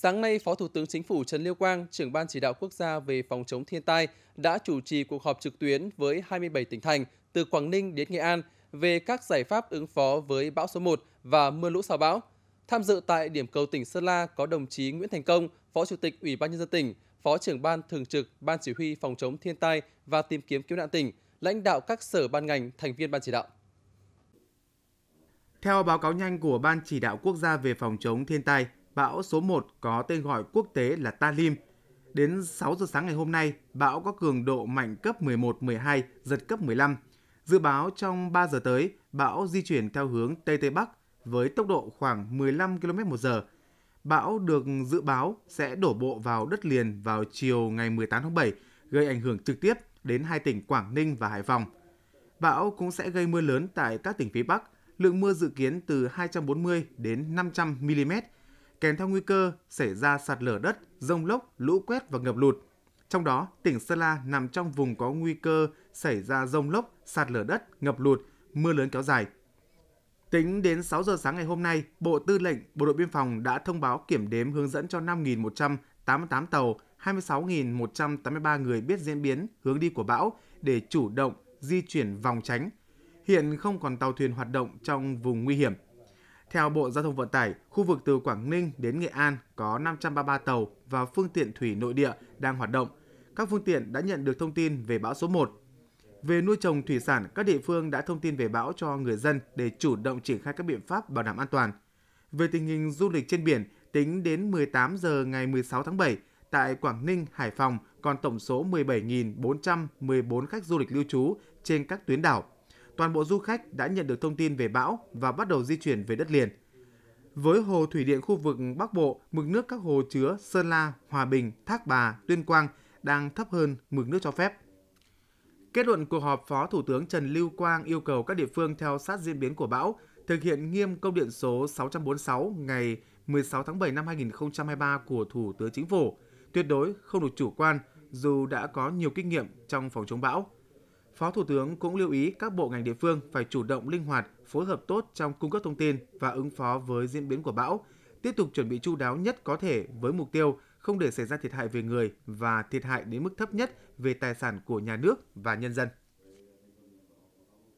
Sáng nay, Phó Thủ tướng Chính phủ Trần Liêu Quang, trưởng ban chỉ đạo quốc gia về phòng chống thiên tai, đã chủ trì cuộc họp trực tuyến với 27 tỉnh thành từ Quảng Ninh đến Nghệ An về các giải pháp ứng phó với bão số 1 và mưa lũ sau bão. Tham dự tại điểm cầu tỉnh Sơn La có đồng chí Nguyễn Thành Công, Phó Chủ tịch Ủy ban nhân dân tỉnh, Phó trưởng ban thường trực Ban chỉ huy phòng chống thiên tai và tìm kiếm cứu nạn tỉnh, lãnh đạo các sở ban ngành, thành viên ban chỉ đạo. Theo báo cáo nhanh của Ban chỉ đạo quốc gia về phòng chống thiên tai, bão số 1 có tên gọi quốc tế là Talim. Đến 6 giờ sáng ngày hôm nay, bão có cường độ mạnh cấp 11-12, giật cấp 15. Dự báo trong 3 giờ tới, bão di chuyển theo hướng Tây Tây Bắc với tốc độ khoảng 15 km h Bão được dự báo sẽ đổ bộ vào đất liền vào chiều ngày 18 tháng 7, gây ảnh hưởng trực tiếp đến hai tỉnh Quảng Ninh và Hải Phòng. Bão cũng sẽ gây mưa lớn tại các tỉnh phía Bắc, lượng mưa dự kiến từ 240 đến 500 mm, kèm theo nguy cơ xảy ra sạt lở đất, rông lốc, lũ quét và ngập lụt. Trong đó, tỉnh Sơn La nằm trong vùng có nguy cơ xảy ra rông lốc, sạt lở đất, ngập lụt, mưa lớn kéo dài. Tính đến 6 giờ sáng ngày hôm nay, Bộ Tư lệnh Bộ đội Biên phòng đã thông báo kiểm đếm hướng dẫn cho 5.188 tàu, 26.183 người biết diễn biến hướng đi của bão để chủ động di chuyển vòng tránh. Hiện không còn tàu thuyền hoạt động trong vùng nguy hiểm – theo Bộ Giao thông Vận tải, khu vực từ Quảng Ninh đến Nghệ An có 533 tàu và phương tiện thủy nội địa đang hoạt động. Các phương tiện đã nhận được thông tin về bão số 1. Về nuôi trồng thủy sản, các địa phương đã thông tin về bão cho người dân để chủ động triển khai các biện pháp bảo đảm an toàn. Về tình hình du lịch trên biển, tính đến 18 giờ ngày 16 tháng 7, tại Quảng Ninh, Hải Phòng còn tổng số 17.414 khách du lịch lưu trú trên các tuyến đảo toàn bộ du khách đã nhận được thông tin về bão và bắt đầu di chuyển về đất liền. Với hồ thủy điện khu vực Bắc Bộ, mực nước các hồ chứa Sơn La, Hòa Bình, Thác Bà, Tuyên Quang đang thấp hơn mực nước cho phép. Kết luận cuộc họp, Phó Thủ tướng Trần Lưu Quang yêu cầu các địa phương theo sát diễn biến của bão, thực hiện nghiêm công điện số 646 ngày 16 tháng 7 năm 2023 của Thủ tướng Chính phủ, tuyệt đối không được chủ quan dù đã có nhiều kinh nghiệm trong phòng chống bão. Phó Thủ tướng cũng lưu ý các bộ ngành địa phương phải chủ động linh hoạt, phối hợp tốt trong cung cấp thông tin và ứng phó với diễn biến của bão, tiếp tục chuẩn bị chu đáo nhất có thể với mục tiêu không để xảy ra thiệt hại về người và thiệt hại đến mức thấp nhất về tài sản của nhà nước và nhân dân.